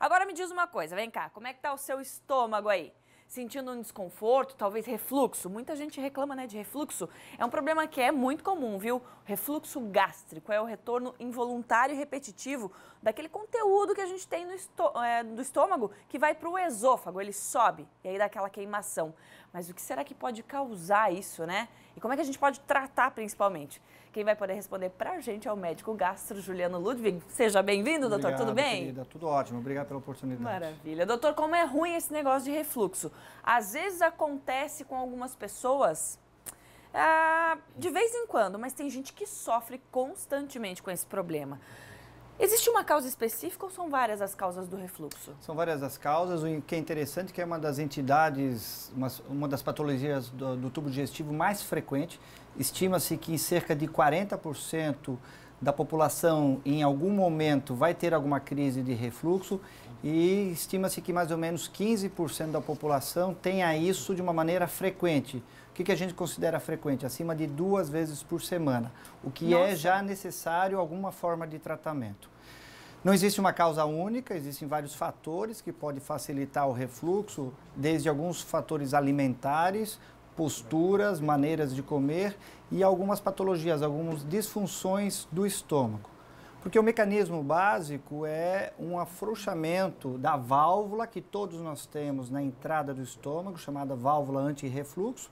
Agora me diz uma coisa, vem cá, como é que tá o seu estômago aí? Sentindo um desconforto, talvez refluxo. Muita gente reclama, né, de refluxo. É um problema que é muito comum, viu? Refluxo gástrico é o retorno involuntário e repetitivo daquele conteúdo que a gente tem no é, do estômago que vai para o esôfago, ele sobe e aí dá aquela queimação. Mas o que será que pode causar isso, né? E como é que a gente pode tratar, principalmente? Quem vai poder responder para a gente é o médico gastro Juliano Ludwig. Seja bem-vindo, doutor. Tudo bem? Querida, tudo ótimo. Obrigado pela oportunidade. Maravilha. Doutor, como é ruim esse negócio de refluxo? Às vezes acontece com algumas pessoas ah, de vez em quando, mas tem gente que sofre constantemente com esse problema. Existe uma causa específica ou são várias as causas do refluxo? São várias as causas. O que é interessante é que é uma das entidades, uma, uma das patologias do, do tubo digestivo mais frequente. Estima-se que em cerca de 40% da população em algum momento vai ter alguma crise de refluxo e estima-se que mais ou menos 15% da população tenha isso de uma maneira frequente. O que, que, a gente considera frequente? Acima de duas vezes por semana, o que é Nossa. é já necessário alguma forma de tratamento. Não existe uma causa única, existem vários fatores que podem facilitar o refluxo, desde alguns fatores alimentares, posturas, maneiras de comer e algumas patologias, algumas disfunções do estômago. Porque o mecanismo básico é um afrouxamento da válvula que todos nós temos na entrada do estômago, chamada válvula anti-refluxo,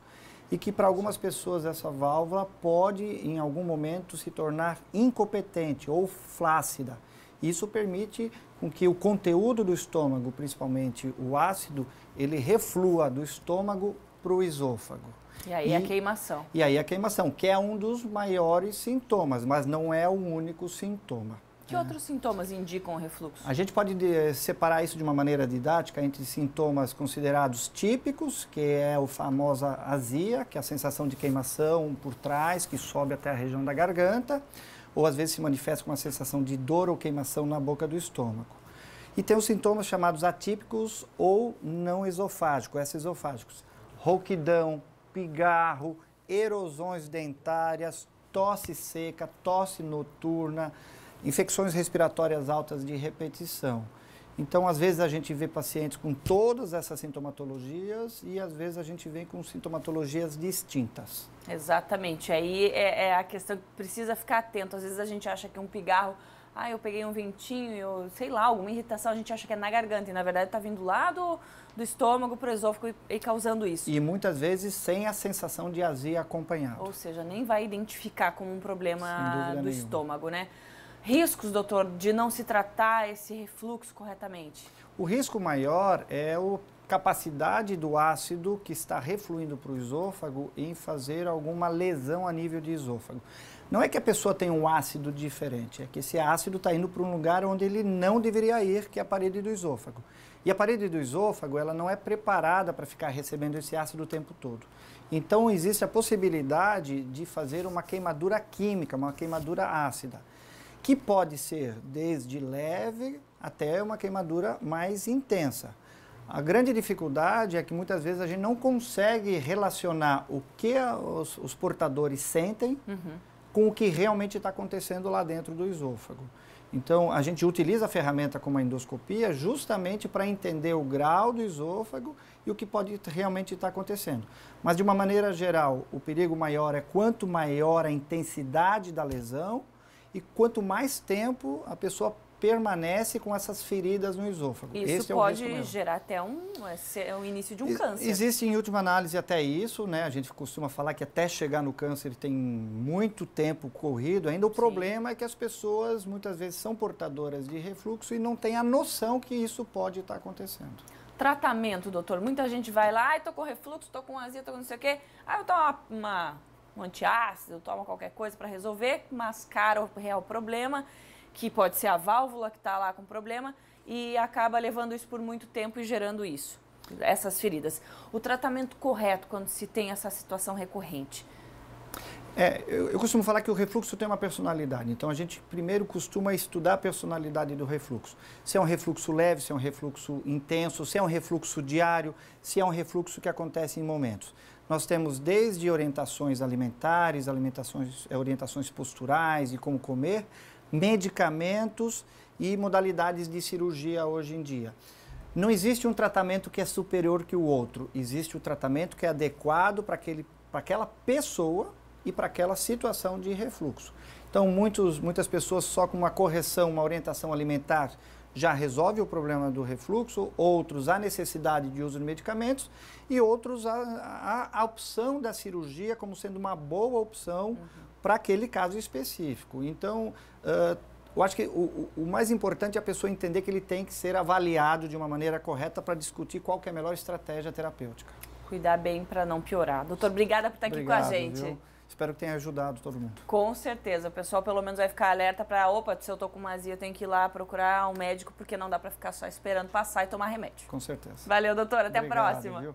e que para algumas pessoas essa válvula pode, em algum momento, se tornar incompetente ou flácida. Isso permite com que o conteúdo do estômago, principalmente o ácido, ele reflua do estômago para o esôfago. E aí é e, a queimação. E aí a é queimação, que é um dos maiores sintomas, mas não é o único sintoma. Que outros sintomas indicam o refluxo? A gente pode de, eh, separar isso de uma maneira didática entre sintomas considerados típicos, que é o famosa azia, que é a sensação de queimação por trás, que sobe até a região da garganta, ou às vezes se manifesta com uma sensação de dor ou queimação na boca do estômago. E tem os sintomas chamados atípicos ou não esofágicos, esses esofágicos rouquidão, pigarro, erosões dentárias, tosse seca, tosse noturna, infecções respiratórias altas de repetição. Então, às vezes a gente vê pacientes com todas essas sintomatologias e às vezes a gente vem com sintomatologias distintas. Exatamente. Aí é, é a questão que precisa ficar atento. Às vezes a gente acha que um pigarro ah, eu peguei um ventinho, eu, sei lá, alguma irritação, a gente acha que é na garganta, e na verdade está vindo lá do, do estômago para o esôfago e, e, causando isso. E muitas vezes sem a sensação de azia acompanhada. Ou seja, nem vai identificar como um problema do nenhuma. estômago, né? Riscos, doutor, de não se tratar esse refluxo corretamente? O risco maior é o capacidade do ácido que está refluindo para o esôfago em fazer alguma lesão a nível de esôfago. Não é que a pessoa tem um ácido diferente, é que esse ácido está indo para um lugar onde ele não deveria ir, que é a parede do esôfago. E a parede do esôfago, ela não é preparada para ficar recebendo esse ácido o tempo todo. Então, existe a possibilidade de fazer uma queimadura química, uma queimadura ácida, que pode ser desde leve até uma queimadura mais intensa. A grande dificuldade é que muitas vezes a gente não consegue relacionar o que os, os, portadores sentem uhum. com o que realmente está acontecendo lá dentro do esôfago. Então, a gente utiliza a ferramenta como a endoscopia justamente para entender o grau do esôfago e o que pode realmente estar tá acontecendo. Mas, de uma maneira geral, o perigo maior é quanto maior a intensidade da lesão e quanto mais tempo a pessoa permanece com essas feridas no esôfago. Isso é pode gerar até um, é o início de um câncer. Existe em última análise até isso, né? A gente costuma falar que até chegar no câncer tem muito tempo corrido. Ainda o Sim. problema é que as pessoas muitas vezes são portadoras de refluxo e não têm a noção que isso pode estar acontecendo. Tratamento, doutor. Muita gente vai lá, ai, tô com refluxo, tô com azia, tô com não sei o quê. Ah, eu tomo uma, uma um antiácido, toma qualquer coisa para resolver, mascara o real problema que pode ser a válvula que está lá com problema e acaba levando isso por muito tempo e gerando isso, essas feridas. O tratamento correto quando se tem essa situação recorrente é, eu, eu, costumo falar que o refluxo tem uma personalidade. Então a gente primeiro costuma estudar a personalidade do refluxo. Se é um refluxo leve, se é um refluxo intenso, se é um refluxo diário, se é um refluxo que acontece em momentos. Nós temos desde orientações alimentares, alimentações, é, orientações posturais e como comer, medicamentos e modalidades de cirurgia hoje em dia. Não existe um tratamento que é superior que o outro. Existe o tratamento que é adequado para aquele para aquela pessoa e para aquela situação de refluxo. Então, muitos, muitas pessoas só com uma correção, uma orientação alimentar já resolve o problema do refluxo, outros a necessidade de uso de medicamentos e outros a, a opção da cirurgia como sendo uma boa opção uhum. para aquele caso específico. Então, uh, eu acho que o, o, mais importante é a pessoa entender que ele tem que ser avaliado de uma maneira correta para discutir qual é a melhor estratégia terapêutica. Cuidar bem para não piorar. Doutor, obrigada por estar Obrigado, aqui com a gente. Viu? Espero que tenha ajudado todo mundo. Com certeza. O pessoal pelo menos vai ficar alerta para, opa, se eu tô com azia, eu tenho que ir lá procurar um médico, porque não dá para ficar só esperando passar e tomar remédio. Com certeza. Valeu, doutor. Até Obrigado, a próxima. Viu?